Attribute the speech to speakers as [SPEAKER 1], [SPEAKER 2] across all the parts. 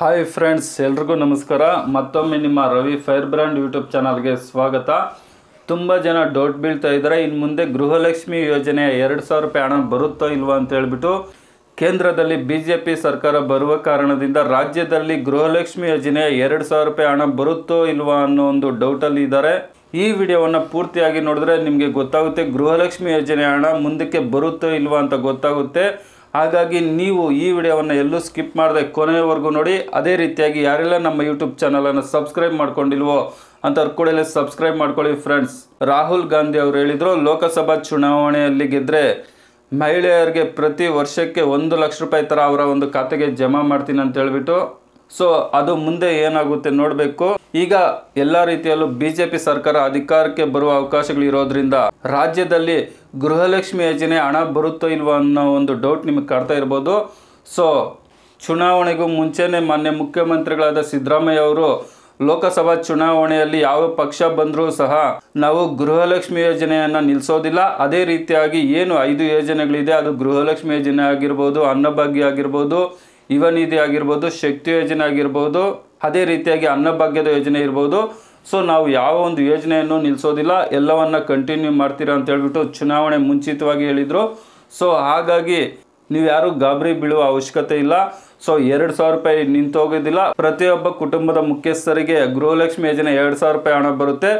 [SPEAKER 1] hi friends ಎಲ್ರಿಗೂ ನಮಸ್ಕಾರ ಮತ್ತೊಮ್ಮೆ ನಿಮ್ಮ ರವಿ ಫೈರ್ ಬ್ರ್ಯಾಂಡ್ ಯೂಟ್ಯೂಬ್ ಚಾನಲ್ಗೆ ಸ್ವಾಗತ ತುಂಬ ಜನ ಡೌಟ್ ಬೀಳ್ತಾ ಇದ್ದಾರೆ ಇನ್ನು ಮುಂದೆ ಗೃಹಲಕ್ಷ್ಮಿ ಯೋಜನೆ ಎರಡು ಸಾವಿರ ರೂಪಾಯಿ ಹಣ ಬರುತ್ತೋ ಇಲ್ವಾ ಅಂತ ಹೇಳ್ಬಿಟ್ಟು ಕೇಂದ್ರದಲ್ಲಿ ಬಿ ಜೆ ಪಿ ಸರ್ಕಾರ ಬರುವ ಕಾರಣದಿಂದ ರಾಜ್ಯದಲ್ಲಿ ಗೃಹಲಕ್ಷ್ಮಿ ಯೋಜನೆ ಎರಡು ಸಾವಿರ ರೂಪಾಯಿ ಹಣ ಬರುತ್ತೋ ಇಲ್ವಾ ಅನ್ನೋ ಒಂದು ಡೌಟಲ್ಲಿ ಇದ್ದಾರೆ ಈ ವಿಡಿಯೋವನ್ನು ಪೂರ್ತಿಯಾಗಿ ನೋಡಿದ್ರೆ ನಿಮಗೆ ಗೊತ್ತಾಗುತ್ತೆ ಗೃಹಲಕ್ಷ್ಮಿ ಯೋಜನೆ ಹಣ ಮುಂದಕ್ಕೆ ಬರುತ್ತೋ ಇಲ್ವಾ ಅಂತ ಗೊತ್ತಾಗುತ್ತೆ ಹಾಗಾಗಿ ನೀವು ಈ ವಿಡಿಯೋವನ್ನು ಎಲ್ಲೂ ಸ್ಕಿಪ್ ಮಾಡದೆ ಕೊನೆಯವರೆಗೂ ನೋಡಿ ಅದೇ ರೀತಿಯಾಗಿ ಯಾರೆಲ್ಲ ನಮ್ಮ ಯೂಟ್ಯೂಬ್ ಚಾನಲನ್ನು ಸಬ್ಸ್ಕ್ರೈಬ್ ಮಾಡ್ಕೊಂಡಿಲ್ವೋ ಅಂತವ್ರ ಕೂಡಲೇ ಸಬ್ಸ್ಕ್ರೈಬ್ ಮಾಡ್ಕೊಳ್ಳಿ ಫ್ರೆಂಡ್ಸ್ ರಾಹುಲ್ ಗಾಂಧಿ ಅವರು ಹೇಳಿದರು ಲೋಕಸಭಾ ಚುನಾವಣೆಯಲ್ಲಿ ಗೆದ್ದರೆ ಮಹಿಳೆಯರಿಗೆ ಪ್ರತಿ ವರ್ಷಕ್ಕೆ ಒಂದು ಲಕ್ಷ ರೂಪಾಯಿ ಥರ ಅವರ ಒಂದು ಖಾತೆಗೆ ಜಮಾ ಮಾಡ್ತೀನಿ ಅಂತ ಹೇಳಿಬಿಟ್ಟು ಸೊ ಅದು ಮುಂದೆ ಏನಾಗುತ್ತೆ ನೋಡಬೇಕು ಈಗ ಎಲ್ಲ ರೀತಿಯಲ್ಲೂ ಬಿಜೆಪಿ ಸರ್ಕಾರ ಅಧಿಕಾರಕ್ಕೆ ಬರುವ ಅವಕಾಶಗಳು ಇರೋದ್ರಿಂದ ರಾಜ್ಯದಲ್ಲಿ ಗೃಹಲಕ್ಷ್ಮಿ ಯೋಜನೆ ಹಣ ಬರುತ್ತೋ ಇಲ್ವೋ ಅನ್ನೋ ಒಂದು ಡೌಟ್ ನಿಮಗೆ ಕಾಡ್ತಾ ಇರ್ಬೋದು ಸೊ ಚುನಾವಣೆಗೂ ಮುಂಚೆನೆ ಮಾನ್ಯ ಮುಖ್ಯಮಂತ್ರಿಗಳಾದ ಸಿದ್ದರಾಮಯ್ಯ ಅವರು ಲೋಕಸಭಾ ಚುನಾವಣೆಯಲ್ಲಿ ಯಾವ ಪಕ್ಷ ಬಂದರೂ ಸಹ ನಾವು ಗೃಹಲಕ್ಷ್ಮಿ ಯೋಜನೆಯನ್ನು ನಿಲ್ಲಿಸೋದಿಲ್ಲ ಅದೇ ರೀತಿಯಾಗಿ ಏನು ಐದು ಯೋಜನೆಗಳಿದೆ ಅದು ಗೃಹಲಕ್ಷ್ಮಿ ಯೋಜನೆ ಆಗಿರ್ಬೋದು ಅನ್ನಭಾಗ್ಯ ಆಗಿರ್ಬೋದು ಯುವನಿಧಿ ಆಗಿರ್ಬೋದು ಶಕ್ತಿ ಯೋಜನೆ ಆಗಿರ್ಬೋದು ಅದೇ ರೀತಿಯಾಗಿ ಅನ್ನಭಾಗ್ಯದ ಯೋಜನೆ ಇರ್ಬೋದು ಸೊ ನಾವು ಯಾವ ಒಂದು ಯೋಜನೆಯನ್ನು ನಿಲ್ಲಿಸೋದಿಲ್ಲ ಎಲ್ಲವನ್ನು ಕಂಟಿನ್ಯೂ ಮಾಡ್ತೀರಾ ಅಂತ ಹೇಳ್ಬಿಟ್ಟು ಚುನಾವಣೆ ಮುಂಚಿತವಾಗಿ ಹೇಳಿದರು ಸೊ ಹಾಗಾಗಿ ನೀವು ಯಾರು ಗಾಬರಿ ಬೀಳುವ ಅವಶ್ಯಕತೆ ಇಲ್ಲ ಸೊ ಎರಡು ಸಾವಿರ ರೂಪಾಯಿ ನಿಂತೋಗೋದಿಲ್ಲ ಪ್ರತಿಯೊಬ್ಬ ಕುಟುಂಬದ ಮುಖ್ಯಸ್ಥರಿಗೆ ಗೃಹಲಕ್ಷ್ಮಿ ಯೋಜನೆ ಎರಡು ಸಾವಿರ ರೂಪಾಯಿ ಹಣ ಬರುತ್ತೆ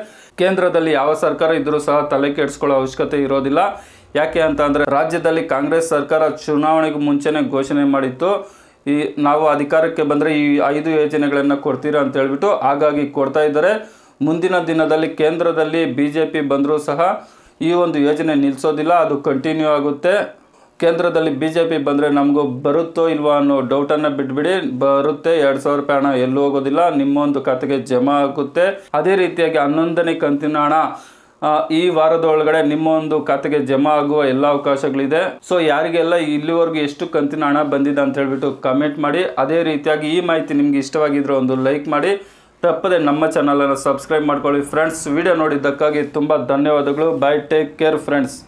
[SPEAKER 1] ಕೇಂದ್ರದಲ್ಲಿ ಯಾವ ಸರ್ಕಾರ ಇದ್ದರೂ ಸಹ ತಲೆ ಕೆಡಿಸ್ಕೊಳ್ಳೋ ಅವಶ್ಯಕತೆ ಇರೋದಿಲ್ಲ ಯಾಕೆ ಅಂತ ಅಂದರೆ ರಾಜ್ಯದಲ್ಲಿ ಕಾಂಗ್ರೆಸ್ ಸರ್ಕಾರ ಚುನಾವಣೆಗೂ ಮುಂಚೆನೇ ಘೋಷಣೆ ಮಾಡಿತ್ತು ಈ ನಾವು ಅಧಿಕಾರಕ್ಕೆ ಬಂದರೆ ಈ ಐದು ಯೋಜನೆಗಳನ್ನು ಕೊಡ್ತೀರಾ ಅಂತ ಹೇಳ್ಬಿಟ್ಟು ಹಾಗಾಗಿ ಕೊಡ್ತಾ ಇದ್ದಾರೆ ಮುಂದಿನ ದಿನದಲ್ಲಿ ಕೇಂದ್ರದಲ್ಲಿ ಬಿ ಜೆ ಪಿ ಬಂದರೂ ಸಹ ಈ ಒಂದು ಯೋಜನೆ ನಿಲ್ಲಿಸೋದಿಲ್ಲ ಅದು ಕಂಟಿನ್ಯೂ ಆಗುತ್ತೆ ಕೇಂದ್ರದಲ್ಲಿ ಬಿ ಜೆ ಪಿ ಬಂದರೆ ನಮಗೂ ಬರುತ್ತೋ ಇಲ್ವಾ ಅನ್ನೋ ಡೌಟನ್ನು ಬಿಟ್ಬಿಡಿ ಬರುತ್ತೆ ಎರಡು ಸಾವಿರ ರೂಪಾಯಿ ಹಣ ಎಲ್ಲೂ ಹೋಗೋದಿಲ್ಲ ನಿಮ್ಮೊಂದು ಖಾತೆಗೆ ಜಮಾ ಆಗುತ್ತೆ ಅದೇ ರೀತಿಯಾಗಿ ಹನ್ನೊಂದನೇ ಕಂತಿನ ಹಣ ಈ ವಾರದ ಒಳಗಡೆ ನಿಮ್ಮ ಒಂದು ಖಾತೆಗೆ ಜಮಾ ಆಗುವ ಎಲ್ಲ ಅವಕಾಶಗಳಿದೆ ಸೊ ಯಾರಿಗೆಲ್ಲ ಇಲ್ಲಿವರೆಗೂ ಎಷ್ಟು ಕಂತಿನ ಹಣ ಬಂದಿದೆ ಅಂತ ಹೇಳ್ಬಿಟ್ಟು ಕಮೆಂಟ್ ಮಾಡಿ ಅದೇ ರೀತಿಯಾಗಿ ಈ ಮಾಹಿತಿ ನಿಮ್ಗೆ ಇಷ್ಟವಾಗಿದ್ರೆ ಒಂದು ಲೈಕ್ ಮಾಡಿ ತಪ್ಪದೆ ನಮ್ಮ ಚಾನಲನ್ನು ಸಬ್ಸ್ಕ್ರೈಬ್ ಮಾಡ್ಕೊಳ್ಳಿ ಫ್ರೆಂಡ್ಸ್ ವಿಡಿಯೋ ನೋಡಿದ್ದಕ್ಕಾಗಿ ತುಂಬ ಧನ್ಯವಾದಗಳು ಬೈ ಟೇಕ್ ಕೇರ್ ಫ್ರೆಂಡ್ಸ್